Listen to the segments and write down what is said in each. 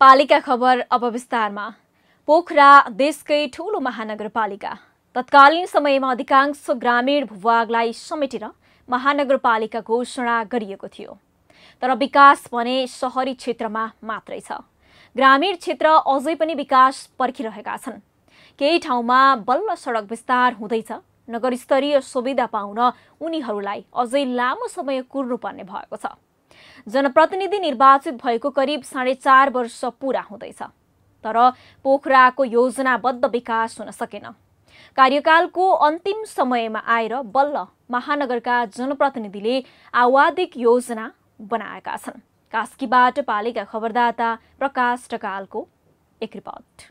पालिका खबर अब विस्तारमा पोखरा देशकै ठूलो महानगरपालिका तत्कालीन समयमा अधिकांश ग्रामीण भूभागलाई समेटेर महानगरपालिका घोषणा गरिएको थियो तर विकास भने सहरी क्षेत्रमा मात्रै छ ग्रामीण क्षेत्र अझै पनि विकास पर्खिरहेका छन् केही ठाउँमा बल्ल सडक विस्तार हुँदैछ नगरस्तरीय सुविधा पाउन उनीहरूलाई अझै लामो समय कुर्नुपर्ने भएको छ जनप्रतिनिधि निर्वाचित भएको करिब साढे चार वर्ष पुरा हुँदैछ तर पोखराको योजनाबद्ध विकास हुन सकेन कार्यकालको अन्तिम समयमा आएर बल्ल महानगरका जनप्रतिनिधिले आवादिक योजना बनाएका छन् कास्कीबाट पालेका खबरदाता प्रकाश टकालको एक रिपोर्ट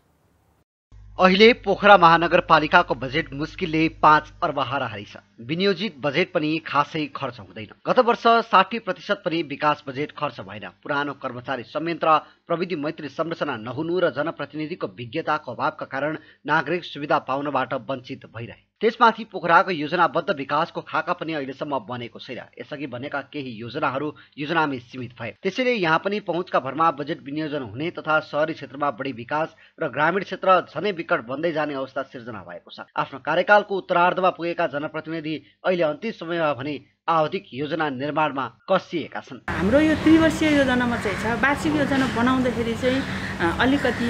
अहिले पोखरा महानगरपालिकाको बजेट मुस्किलले पाँच अर्ब हाराहारी छ विनियोजित बजेट पनि खासै खर्च हुँदैन गत वर्ष साठी प्रतिशत पनि विकास बजेट खर्च भएन पुरानो कर्मचारी संयन्त्र प्रविधि मैत्री संरचना नहुनु र जनप्रतिनिधिको विज्ञताको अभावका कारण नागरिक सुविधा पाउनबाट वञ्चित भइरहे त्यसमाथि पोखराको योजनाबद्ध विकासको खाका पनि अहिलेसम्म बनेको छैन यसअघि बनेका केही योजनाहरू योजनामै सीमित भए त्यसैले यहाँ पनि पहुँचका भरमा बजेट विनियोजन हुने तथा सहरी क्षेत्रमा बढी विकास र ग्रामीण क्षेत्र झनै विकट बन्दै जाने अवस्था सिर्जना भएको छ आफ्नो कार्यकालको उत्तरार्धमा पुगेका जनप्रतिनिधि अहिले अन्तिम समयमा भने आवधिक योजना निर्माणमा कसिएका छन् हाम्रो यो त्रिवर्षीय योजनामा चाहिँ छ वार्षिक योजना बनाउँदाखेरि चाहिँ अलिकति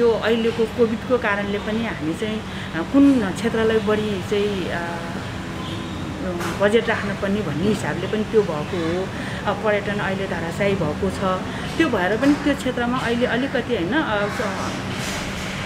यो अहिलेको कोभिडको कारणले पनि हामी चाहिँ कुन क्षेत्रलाई बढी चाहिँ बजेट राख्नुपर्ने भन्ने हिसाबले पनि त्यो भएको हो पर्यटन अहिले धराशायी भएको छ त्यो भएर पनि त्यो क्षेत्रमा अहिले अलिकति होइन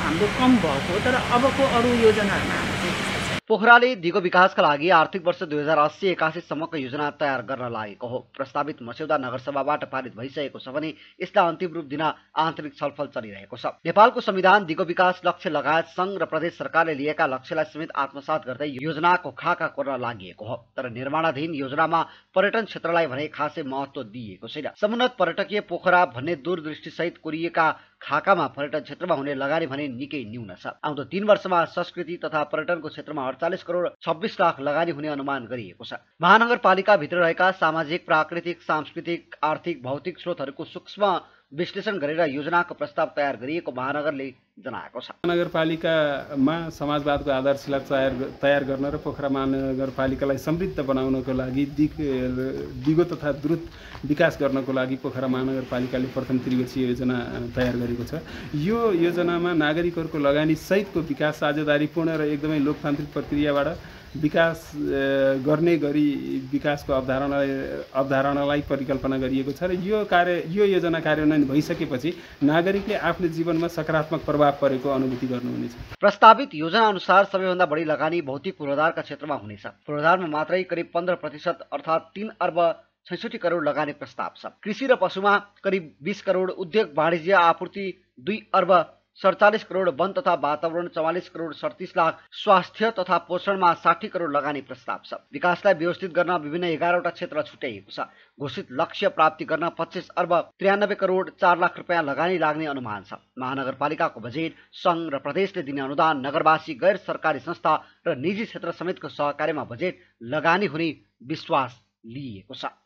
हाम्रो कम भएको हो तर अबको अरू योजनाहरूमा हामी चाहिँ पोखराले दिगो विकासका लागि आर्थिक वर्ष दुई हजार अस्सी एक्सी समय का योजना तैयार करना लगे हो प्रस्तावित मस्यौदा नगरसभाबाट पारित भइसकेको छ भने यसलाई रूप दिन आंतरिक छलफल चल रखा को संविधान दिगो विस लक्ष्य लगायत संघ र प्रदेश सरकार ने लिएका लक्ष्य समेत आत्मसात करते योजना को खाका कोर्न लगे हो तर निर्माणाधीन योजना में पर्यटन क्षेत्र खास महत्व दिइएको समुन्नत पर्यटक पोखरा भन्ने सहित कोरिया खाकामा पर्यटन क्षेत्रमा हुने लगानी भने निकै न्यून छ आउँदो तीन वर्षमा संस्कृति तथा पर्यटनको क्षेत्रमा अडचालिस करोड छब्बिस लाख लगानी हुने अनुमान गरिएको छ महानगरपालिकाभित्र रहेका सामाजिक प्राकृतिक सांस्कृतिक आर्थिक भौतिक स्रोतहरूको सूक्ष्म विश्लेषण गरेर योजनाको प्रस्ताव तयार गरिएको महानगरले जनाएको छ महानगरपालिकामा समाजवादको आधारशिला तयार तयार गर्न र पोखरा महानगरपालिकालाई समृद्ध बनाउनको लागि दिगो तथा द्रुत विकास गर्नको लागि पोखरा महानगरपालिकाले प्रथम त्रिवेशी योजना तयार गरेको छ यो योजनामा नागरिकहरूको लगानी सहितको विकास साझेदारीपूर्ण र एकदमै लोकतान्त्रिक प्रक्रियाबाट विकास गर्ने गरी विकासको अवधारणा अवधारणालाई परिकल्पना गरिएको छ र यो कार्य यो योजना कार्यान्वयन अध्ययन भइसकेपछि नागरिकले आफ्नो जीवनमा सकारात्मक प्रभाव परेको अनुभूति गर्नुहुनेछ प्रस्तावित योजना अनुसार सबैभन्दा बढी लगानी भौतिक पूर्वाधारका क्षेत्रमा हुनेछ पूर्वाधारमा मात्रै करिब पन्ध्र प्रतिशत अर्थात् तिन अर्ब छैसठी करोड लगानी प्रस्ताव छ कृषि र पशुमा करिब बिस करोड उद्योग वाणिज्य आपूर्ति दुई अर्ब सडचालिस करोड वन तथा वातावरण चौवालिस करोड सडतिस लाख स्वास्थ्य तथा पोषणमा साठी करोड लगानी प्रस्ताव छ विकासलाई व्यवस्थित गर्न विभिन्न एघारवटा क्षेत्र छुट्याइएको छ घोषित लक्ष्य प्राप्ति गर्न पच्चिस अर्ब त्रियानब्बे करोड चार लाख रुपियाँ लगानी लाग्ने अनुमान छ महानगरपालिकाको बजेट सङ्घ र प्रदेशले दिने अनुदान नगरवासी गैर सरकारी संस्था र निजी क्षेत्र समेतको सहकार्यमा बजेट लगानी हुने विश्वास लिइएको छ